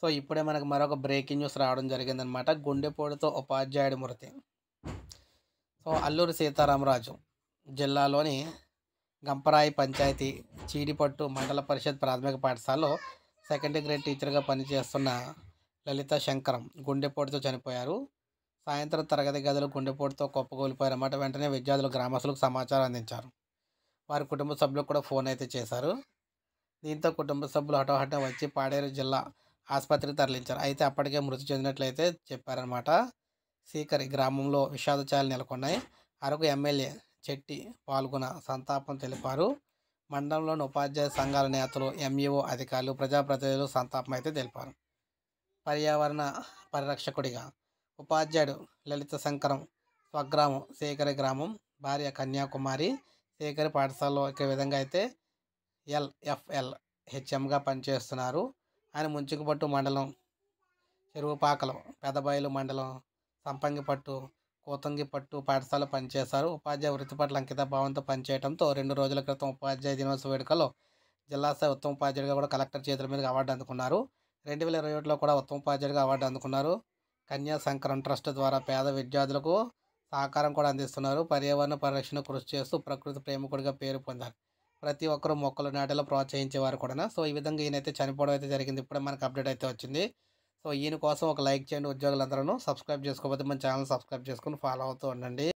so ఇప్పుడే మనకు మరొక బ్రేకింగ్ న్యూస్ రావడం జరిగిందనమాట గుండెపోటుతో ఉపాధ్యాయుడి మృతి సో అల్లూరు సీతారామరాజు జిల్లాలోని గంపరాయి పంచాయతీ చీడిపట్టు మండల పరిషత్ ప్రాథమిక పాఠశాలలో సెకండ్ గ్రేడ్ టీచర్గా పనిచేస్తున్న లలిత శంకరం గుండెపోటుతో చనిపోయారు సాయంత్రం తరగతి గదిలో గుండెపోటుతో కుప్పకూలిపోయారన్నమాట వెంటనే విద్యార్థులు గ్రామస్తులకు సమాచారం అందించారు వారి కుటుంబ సభ్యులకు కూడా ఫోన్ అయితే చేశారు దీంతో కుటుంబ సభ్యులు హఠోహఠం వచ్చి పాడేరు జిల్లా ఆసుపత్రికి తరలించారు అయితే అప్పటికే మృతి చెందినట్లయితే చెప్పారనమాట సీకరి గ్రామంలో విషాదచాయాలు నెలకొన్నాయి అరకు ఎమ్మెల్యే చెట్టి పాల్గొన సంతాపం తెలిపారు మండలంలోని ఉపాధ్యాయ సంఘాల నేతలు ఎంఈఓ అధికారులు ప్రజాప్రతినిధులు సంతాపం అయితే తెలిపారు పర్యావరణ పరిరక్షకుడిగా ఉపాధ్యాయుడు లలిత శంకరం స్వగ్రామం సేకరి గ్రామం భార్య కన్యాకుమారి సేకరి పాఠశాలలో ఒకే విధంగా అయితే ఎల్ఎఫ్ఎల్ హెచ్ఎంగా పనిచేస్తున్నారు ఆయన ముంచుకుపట్టు మండలం చెరువుపాకలం పెదబయలు మండలం సంపంగిపట్టు కోతంగిపట్టు పాఠశాల పనిచేశారు ఉపాధ్యాయ వృత్తి పట్ల అంకిత భావంతో పనిచేయడంతో రెండు రోజుల క్రితం ఉపాధ్యాయ దినోత్సవ వేడుకలో జిల్లా స్థాయి ఉత్తమ ఉపాధ్యాయుడిగా కూడా కలెక్టర్ చేతుల మీద అవార్డు అందుకున్నారు రెండు వేల ఇరవై ఒకటిలో కూడా ఉత్తమ ఉపాధ్యాయుడిగా అవార్డు అందుకున్నారు కన్యా సంకరం ట్రస్ట్ ద్వారా పేద విద్యార్థులకు సహకారం కూడా అందిస్తున్నారు పర్యావరణ పరిరక్షణ కృషి చేస్తూ ప్రకృతి ప్రేమికుడిగా పేరు పొందారు ప్రతి ఒక్కరు మొక్కలు నాటేలా ప్రోత్సహించేవారు కూడా సో ఈ విధంగా ఈయనైతే చనిపోవడం అయితే జరిగింది ఇప్పుడే మనకు అప్డేట్ అయితే వచ్చింది సో ఈయన కోసం ఒక లైక్ చేయండి ఉద్యోగులందరూ సబ్స్క్రైబ్ చేసుకోకపోతే మన ఛానల్ సబ్స్క్రైబ్ చేసుకుని ఫాలో అవుతూ ఉండండి